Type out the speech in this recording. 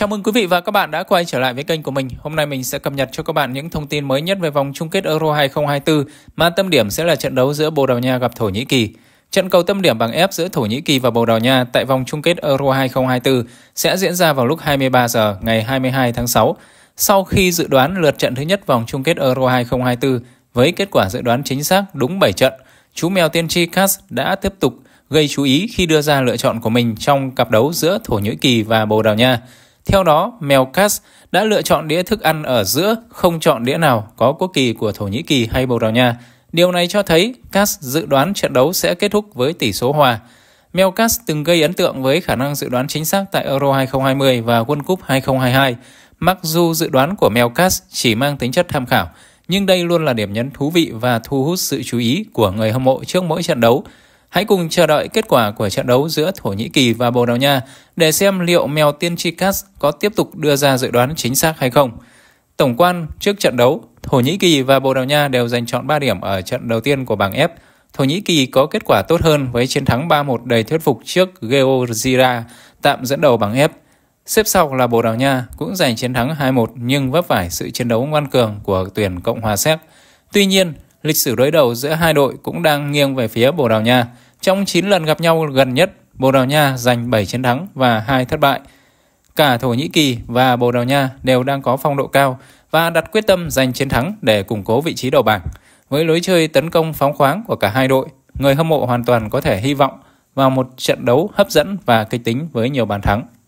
Chào mừng quý vị và các bạn đã quay trở lại với kênh của mình. Hôm nay mình sẽ cập nhật cho các bạn những thông tin mới nhất về vòng chung kết Euro 2024 mà tâm điểm sẽ là trận đấu giữa Bồ Đào Nha gặp Thổ Nhĩ Kỳ. Trận cầu tâm điểm bằng F giữa Thổ Nhĩ Kỳ và Bồ Đào Nha tại vòng chung kết Euro 2024 sẽ diễn ra vào lúc 23 giờ ngày 22 tháng 6. Sau khi dự đoán lượt trận thứ nhất vòng chung kết Euro 2024 với kết quả dự đoán chính xác đúng 7 trận, chú mèo tiên tri Cas đã tiếp tục gây chú ý khi đưa ra lựa chọn của mình trong cặp đấu giữa Thổ Nhĩ Kỳ và Bồ Đào Nha. Theo đó, mèo Cas đã lựa chọn đĩa thức ăn ở giữa, không chọn đĩa nào có quốc kỳ của Thổ Nhĩ Kỳ hay Bồ Đào Nha. Điều này cho thấy Cas dự đoán trận đấu sẽ kết thúc với tỷ số hòa. Mèo Cas từng gây ấn tượng với khả năng dự đoán chính xác tại Euro 2020 và World Cup 2022. Mặc dù dự đoán của Mèo Cas chỉ mang tính chất tham khảo, nhưng đây luôn là điểm nhấn thú vị và thu hút sự chú ý của người hâm mộ trước mỗi trận đấu. Hãy cùng chờ đợi kết quả của trận đấu giữa Thổ Nhĩ Kỳ và Bồ Đào Nha để xem liệu mèo tiên tri Cas có tiếp tục đưa ra dự đoán chính xác hay không. Tổng quan trước trận đấu, Thổ Nhĩ Kỳ và Bồ Đào Nha đều giành chọn 3 điểm ở trận đầu tiên của bảng F. Thổ Nhĩ Kỳ có kết quả tốt hơn với chiến thắng 3-1 đầy thuyết phục trước Georgia, tạm dẫn đầu bảng F. Xếp sau là Bồ Đào Nha cũng giành chiến thắng 2-1 nhưng vấp phải sự chiến đấu ngoan cường của tuyển Cộng hòa Séc. Tuy nhiên, Lịch sử đối đầu giữa hai đội cũng đang nghiêng về phía Bồ Đào Nha. Trong 9 lần gặp nhau gần nhất, Bồ Đào Nha giành 7 chiến thắng và 2 thất bại. Cả Thổ Nhĩ Kỳ và Bồ Đào Nha đều đang có phong độ cao và đặt quyết tâm giành chiến thắng để củng cố vị trí đầu bảng. Với lối chơi tấn công phóng khoáng của cả hai đội, người hâm mộ hoàn toàn có thể hy vọng vào một trận đấu hấp dẫn và kịch tính với nhiều bàn thắng.